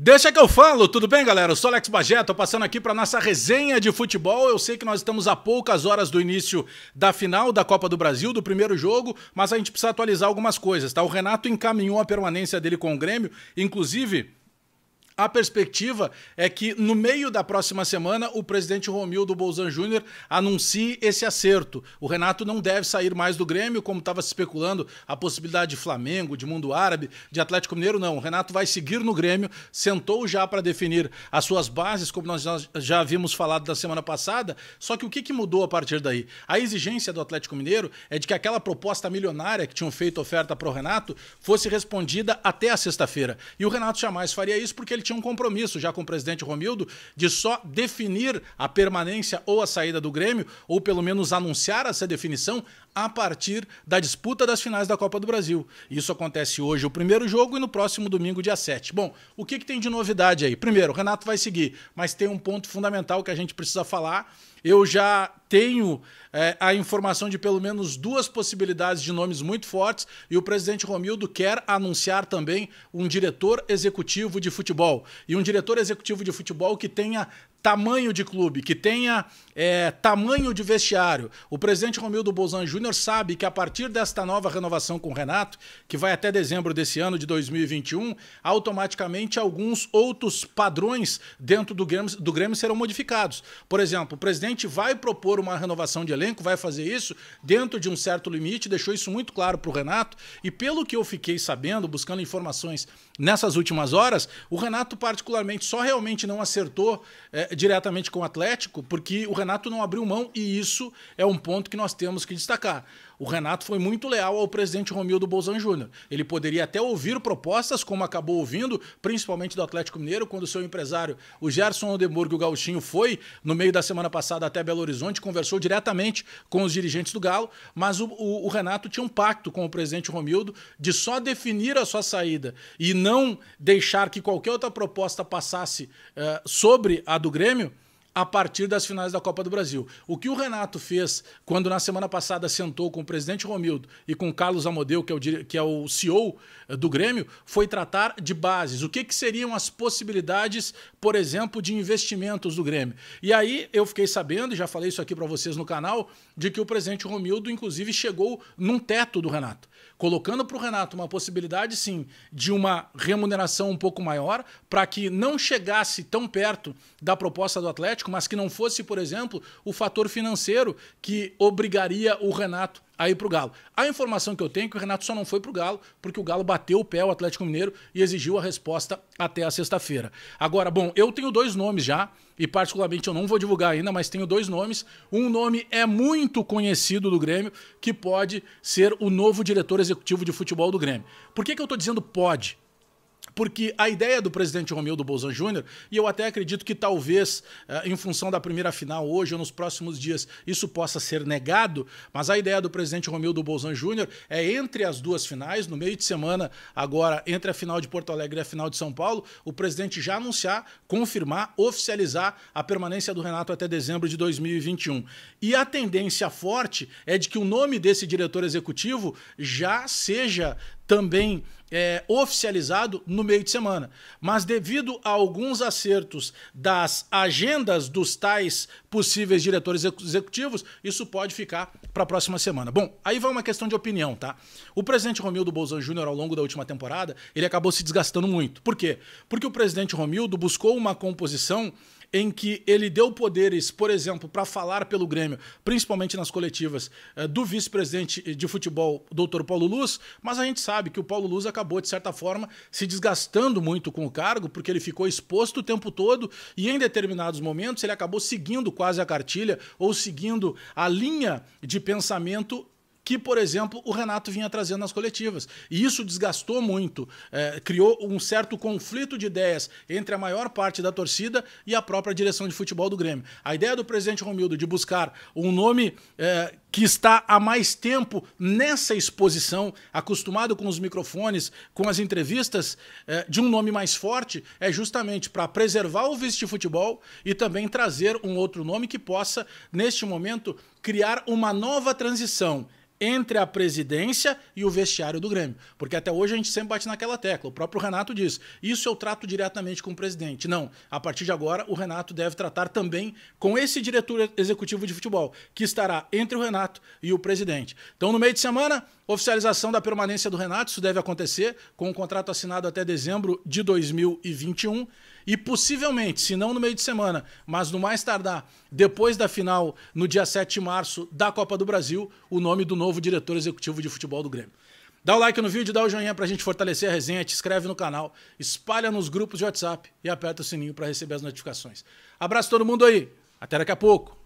Deixa que eu falo, tudo bem, galera? Eu sou Alex Bagé, tô passando aqui para nossa resenha de futebol. Eu sei que nós estamos a poucas horas do início da final da Copa do Brasil, do primeiro jogo, mas a gente precisa atualizar algumas coisas, tá? O Renato encaminhou a permanência dele com o Grêmio, inclusive a perspectiva é que no meio da próxima semana o presidente Romildo Bolzan Júnior anuncie esse acerto. O Renato não deve sair mais do Grêmio, como estava se especulando a possibilidade de Flamengo, de Mundo Árabe, de Atlético Mineiro, não. O Renato vai seguir no Grêmio, sentou já para definir as suas bases, como nós já havíamos falado da semana passada. Só que o que, que mudou a partir daí? A exigência do Atlético Mineiro é de que aquela proposta milionária que tinham feito oferta para o Renato fosse respondida até a sexta-feira. E o Renato jamais faria isso porque ele tinha um compromisso já com o presidente Romildo de só definir a permanência ou a saída do Grêmio, ou pelo menos anunciar essa definição a partir da disputa das finais da Copa do Brasil. Isso acontece hoje, o primeiro jogo, e no próximo domingo, dia 7. Bom, o que, que tem de novidade aí? Primeiro, o Renato vai seguir, mas tem um ponto fundamental que a gente precisa falar. Eu já tenho é, a informação de pelo menos duas possibilidades de nomes muito fortes e o presidente Romildo quer anunciar também um diretor executivo de futebol. E um diretor executivo de futebol que tenha tamanho de clube, que tenha é, tamanho de vestiário. O presidente Romildo Bolzan Júnior Júnior sabe que a partir desta nova renovação com o Renato, que vai até dezembro desse ano de 2021, automaticamente alguns outros padrões dentro do Grêmio, do Grêmio serão modificados. Por exemplo, o presidente vai propor uma renovação de elenco, vai fazer isso dentro de um certo limite, deixou isso muito claro para o Renato. E pelo que eu fiquei sabendo, buscando informações nessas últimas horas, o Renato, particularmente, só realmente não acertou é, diretamente com o Atlético, porque o Renato não abriu mão e isso é um ponto que nós temos que destacar. O Renato foi muito leal ao presidente Romildo Bolzan Júnior. Ele poderia até ouvir propostas, como acabou ouvindo, principalmente do Atlético Mineiro, quando seu empresário, o Gerson Odeburgo o Gauchinho, foi no meio da semana passada até Belo Horizonte, conversou diretamente com os dirigentes do Galo, mas o, o, o Renato tinha um pacto com o presidente Romildo de só definir a sua saída e não deixar que qualquer outra proposta passasse uh, sobre a do Grêmio a partir das finais da Copa do Brasil. O que o Renato fez quando na semana passada sentou com o presidente Romildo e com o Carlos Amodeu, que é o, que é o CEO eh, do Grêmio, foi tratar de bases. O que, que seriam as possibilidades, por exemplo, de investimentos do Grêmio? E aí eu fiquei sabendo, e já falei isso aqui para vocês no canal, de que o presidente Romildo, inclusive, chegou num teto do Renato colocando para o Renato uma possibilidade, sim, de uma remuneração um pouco maior, para que não chegasse tão perto da proposta do Atlético, Atlético, mas que não fosse, por exemplo, o fator financeiro que obrigaria o Renato a ir para o Galo. A informação que eu tenho é que o Renato só não foi para o Galo porque o Galo bateu o pé ao Atlético Mineiro e exigiu a resposta até a sexta-feira. Agora, bom, eu tenho dois nomes já e particularmente eu não vou divulgar ainda, mas tenho dois nomes. Um nome é muito conhecido do Grêmio que pode ser o novo diretor executivo de futebol do Grêmio. Por que, que eu estou dizendo pode? porque a ideia do presidente Romildo Bolzan Júnior, e eu até acredito que talvez, eh, em função da primeira final hoje ou nos próximos dias, isso possa ser negado, mas a ideia do presidente Romildo Bolzan Júnior é entre as duas finais, no meio de semana, agora, entre a final de Porto Alegre e a final de São Paulo, o presidente já anunciar, confirmar, oficializar a permanência do Renato até dezembro de 2021. E a tendência forte é de que o nome desse diretor executivo já seja também é, oficializado no meio de semana. Mas devido a alguns acertos das agendas dos tais possíveis diretores executivos, isso pode ficar para a próxima semana. Bom, aí vai uma questão de opinião, tá? O presidente Romildo Bolzan Júnior, ao longo da última temporada, ele acabou se desgastando muito. Por quê? Porque o presidente Romildo buscou uma composição em que ele deu poderes, por exemplo, para falar pelo Grêmio, principalmente nas coletivas, eh, do vice-presidente de futebol, doutor Paulo Luz, mas a gente sabe sabe que o Paulo Luz acabou, de certa forma, se desgastando muito com o cargo, porque ele ficou exposto o tempo todo e em determinados momentos ele acabou seguindo quase a cartilha ou seguindo a linha de pensamento que, por exemplo, o Renato vinha trazendo nas coletivas. E isso desgastou muito, é, criou um certo conflito de ideias entre a maior parte da torcida e a própria direção de futebol do Grêmio. A ideia do presidente Romildo de buscar um nome é, que está há mais tempo nessa exposição, acostumado com os microfones, com as entrevistas, eh, de um nome mais forte, é justamente para preservar o vice de futebol e também trazer um outro nome que possa, neste momento, criar uma nova transição entre a presidência e o vestiário do Grêmio. Porque até hoje a gente sempre bate naquela tecla. O próprio Renato diz: isso eu trato diretamente com o presidente. Não, a partir de agora o Renato deve tratar também com esse diretor executivo de futebol, que estará entre o Renato Renato e o presidente. Então, no meio de semana, oficialização da permanência do Renato, isso deve acontecer, com o um contrato assinado até dezembro de 2021. E possivelmente, se não no meio de semana, mas no mais tardar, depois da final, no dia 7 de março, da Copa do Brasil, o nome do novo diretor executivo de futebol do Grêmio. Dá o like no vídeo, dá o joinha pra gente fortalecer a resenha, te inscreve no canal, espalha nos grupos de WhatsApp e aperta o sininho para receber as notificações. Abraço todo mundo aí, até daqui a pouco.